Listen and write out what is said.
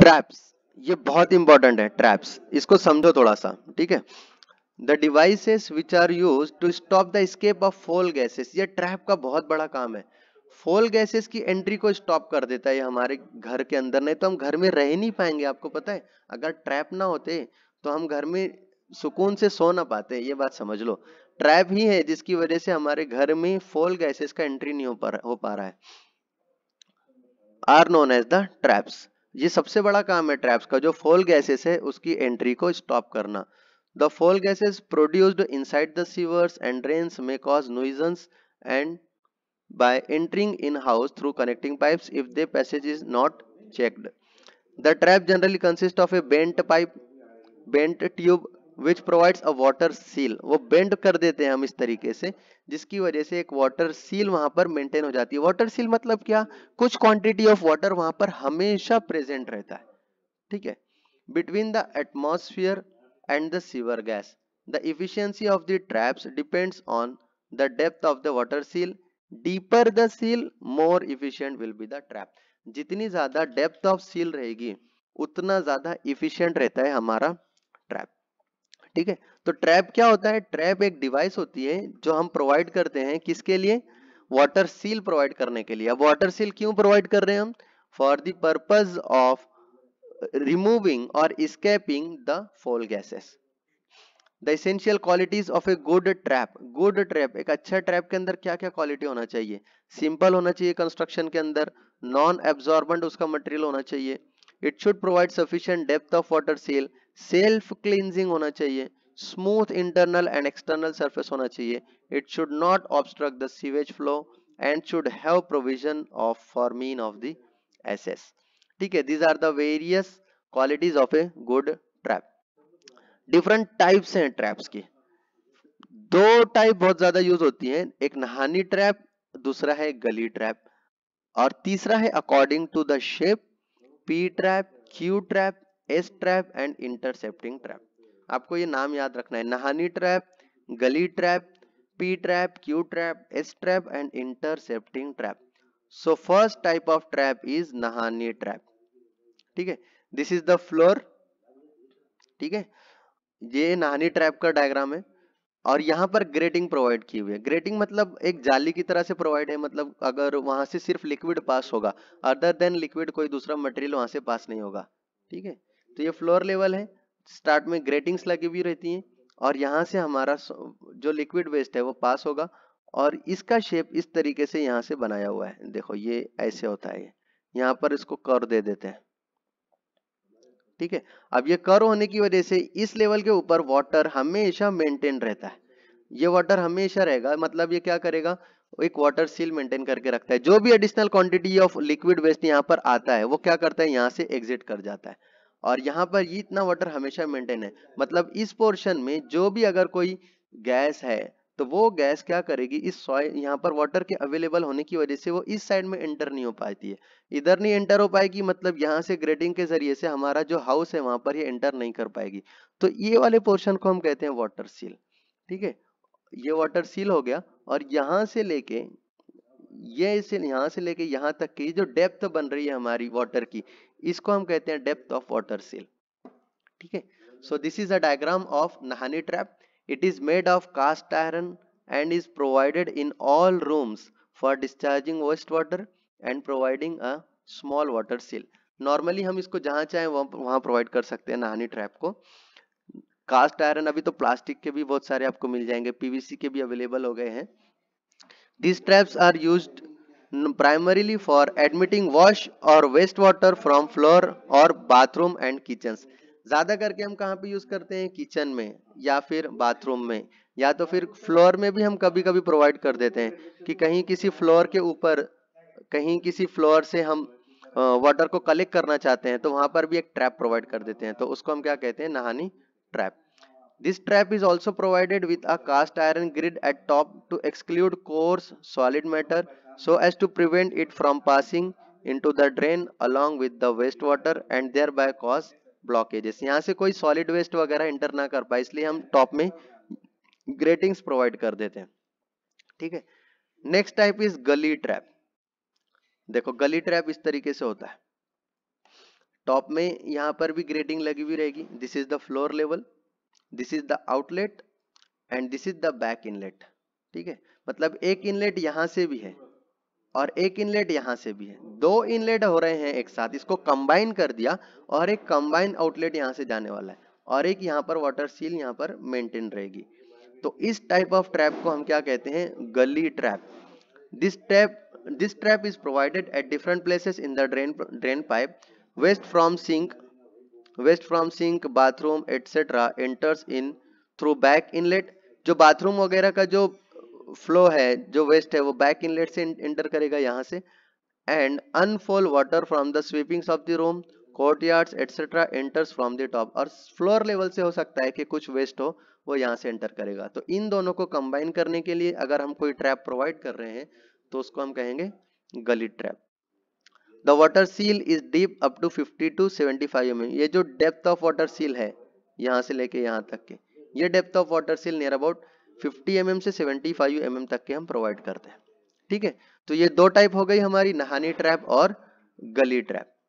Traps ये बहुत important है ट्रैप्स इसको समझो थोड़ा सा ठीक है the devices which are use to stop the escape of foul gases ये ट्रैप का बहुत बड़ा काम है फोल गैसेस की एंट्री को स्टॉप कर देता है हमारे घर के अंदर नहीं तो हम घर में रह नहीं पाएंगे आपको पता है अगर ट्रैप ना होते तो हम घर में सुकून से सो ना पाते ये बात समझ लो ट्रैप ही है जिसकी वजह से हमारे घर में फोल गैसेस का एंट्री नहीं हो पा रहा है are known as the traps ये सबसे बड़ा काम है ट्रैप्स का जो फॉल गैसेस है उसकी एंट्री को स्टॉप करना the foul gases produced inside the sewers and drains may cause nuisance and by entering in house through connecting pipe if their passage is not checked the trap generally consist of a bent pipe bent tube which provides a water seal वो bend कर देते हैं हम इस तरीके से जिसकी वजह से एक वाटर सील वहां पर मेंटेन हो जाती है वाटर सील मतलब क्या कुछ क्वांटिटी ऑफ वाटर वहां पर हमेशा प्रेजेंट रहता है ठीक है between the atmosphere and the sewer gas the efficiency of the traps depends on the depth of the water seal deeper the seal more efficient will be the trap जितनी ज्यादा depth of seal रहेगी उतना ज्यादा efficient रहता है हमारा trap ठीक है तो ट्रैप क्या होता है ट्रैप एक डिवाइस होती है जो हम प्रोवाइड करते हैं किसके लिए वाटर सील प्रोवाइड करने के लिए अब वाटर सील क्यों प्रोवाइड कर रहे हैं हम for the purpose of removing और escaping the foul gases the essential qualities of a good trap good trap एक अच्छा ट्रैप के अंदर क्या क्या क्वालिटी होना चाहिए सिंपल होना चाहिए कंस्ट्रक्शन के अंदर नॉन एब्जॉर्बेंट उसका मटेरियल होना चाहिए it should provide sufficient depth of water seal self cleansing होना चाहिए smooth internal and external surface होना चाहिए it should not obstruct the sewage flow and should have provision of forming of the S ठीक है these are the various qualities of a good trap different types हैं traps की दो type बहुत ज्यादा use होती हैं एक नहानी ट्रैप दूसरा है गली ट्रैप और तीसरा है according to the shape P trap Q trap S trap and intercepting trap आपको ये नाम याद रखना है नहानी trap gully trap P trap Q trap S trap and intercepting trap so first type of trap is nahani trap ठीक है this is the floor ठीक है ये नहानी ट्रैप का डायग्राम है और यहाँ पर ग्रेटिंग प्रोवाइड की हुई है ग्रेटिंग मतलब एक जाली की तरह से प्रोवाइड है मतलब अगर वहां से सिर्फ लिक्विड पास होगा अदर देन लिक्विड कोई दूसरा मटेरियल वहां से पास नहीं होगा ठीक है तो ये फ्लोर लेवल है स्टार्ट में ग्रेटिंग्स लगी हुई रहती हैं और यहाँ से हमारा जो लिक्विड वेस्ट है वो पास होगा और इसका शेप इस तरीके से यहाँ से बनाया हुआ है देखो ये ऐसे होता है यहाँ पर इसको कर दे देते हैं ठीक है अब ये कर होने की वजह से इस लेवल के ऊपर वाटर हमेशा मेंटेन रहता है ये वाटर हमेशा रहेगा मतलब ये क्या करेगा एक वाटर सील मेंटेन करके रखता है जो भी additional quantity of liquid waste यहाँ पर आता है वो क्या करता है यहाँ से एग्जिट कर जाता है और यहाँ पर ये इतना वाटर हमेशा मेंटेन है मतलब इस पोर्शन में जो भी अगर कोई गैस है तो वो गैस क्या करेगी इस सॉइल यहाँ पर वाटर के अवेलेबल होने की वजह से वो इस साइड में एंटर नहीं हो पाती है इधर नहीं एंटर हो पाएगी मतलब यहाँ से ग्रेडिंग के जरिए से हमारा जो हाउस है वहां पर ये एंटर नहीं कर पाएगी तो ये वाले पोर्शन को हम कहते हैं वाटर सील ठीक है ये वाटर सील हो गया और यहाँ से लेके ये इसे यहाँ से लेके यहाँ तक की जो डेप्थ बन रही है हमारी वाटर की इसको हम कहते हैं डेप्थ ऑफ वाटर सेल ठीक है so this is a diagram of nahani trap it is made of cast iron and is provided in all rooms for discharging waste water and providing a small water seal normally हम इसको जहाँ चाहे वहाँ provide कर सकते हैं नहानी trap को कास्ट आयरन अभी तो प्लास्टिक के भी बहुत सारे आपको मिल जाएंगे पीवीसी के भी अवेलेबल हो गए हैं These traps are used primarily for admitting wash और waste water from floor और bathroom and kitchens. ज़्यादा करके हम कहाँ पे यूज़ करते हैं किचन में या फिर बाथरूम में या तो फिर फ्लोर में भी हम कभी कभी प्रोवाइड कर देते हैं कि कहीं किसी फ्लोर के ऊपर कहीं किसी फ्लोर से हम वाटर को कलेक्ट करना चाहते हैं तो वहाँ पर भी एक ट्रैप प्रोवाइड कर देते हैं तो उसको हम क्या कहते हैं नहानी trap This trap is also provided with a cast iron grid at top to exclude coarse solid matter so as to prevent it from passing into the drain along with the wastewater and thereby cause blockages. यहाँ से कोई solid waste वगैरह enter ना कर पाए इसलिए हम top में gratings provide कर देते हैं ठीक है Next type is gully trap. देखो gully trap इस तरीके से होता है टॉप में यहाँ पर भी ग्रेटिंग लगी हुई रहेगी this is the floor level this is the outlet and this is the back inlet ठीक है मतलब एक इनलेट यहां से भी है और एक इनलेट यहां से भी है दो इनलेट हो रहे हैं एक साथ इसको कंबाइन कर दिया और एक कंबाइन आउटलेट यहां से जाने वाला है और एक यहां पर वाटर सील यहाँ पर मेंटेन रहेगी तो इस टाइप ऑफ ट्रैप को हम क्या कहते हैं gully trap this trap this trap is provided at different places in the drain drain pipe waste from sink waste from sink bathroom etcetera enters in through back inlet जो bathroom वगैरह का जो flow है जो waste है वो back inlet से enter करेगा यहाँ से एंड अनफोल water from the sweepings of the room courtyard etcetera enters from the top और फ्लोर लेवल से हो सकता है कि कुछ वेस्ट हो वो यहाँ से एंटर करेगा तो इन दोनों को कंबाइन करने के लिए अगर हम कोई ट्रैप प्रोवाइड कर रहे हैं तो उसको हम कहेंगे gully trap the water seal is deep up to 50 to 75 M ये जो डेप्थ ऑफ वाटर सील है यहाँ से लेके यहाँ तक के ये depth of water seal near about 50 M mm से 75 एम mm तक के हम प्रोवाइड करते हैं ठीक है तो ये दो टाइप हो गई हमारी नहानी ट्रैप और गली ट्रैप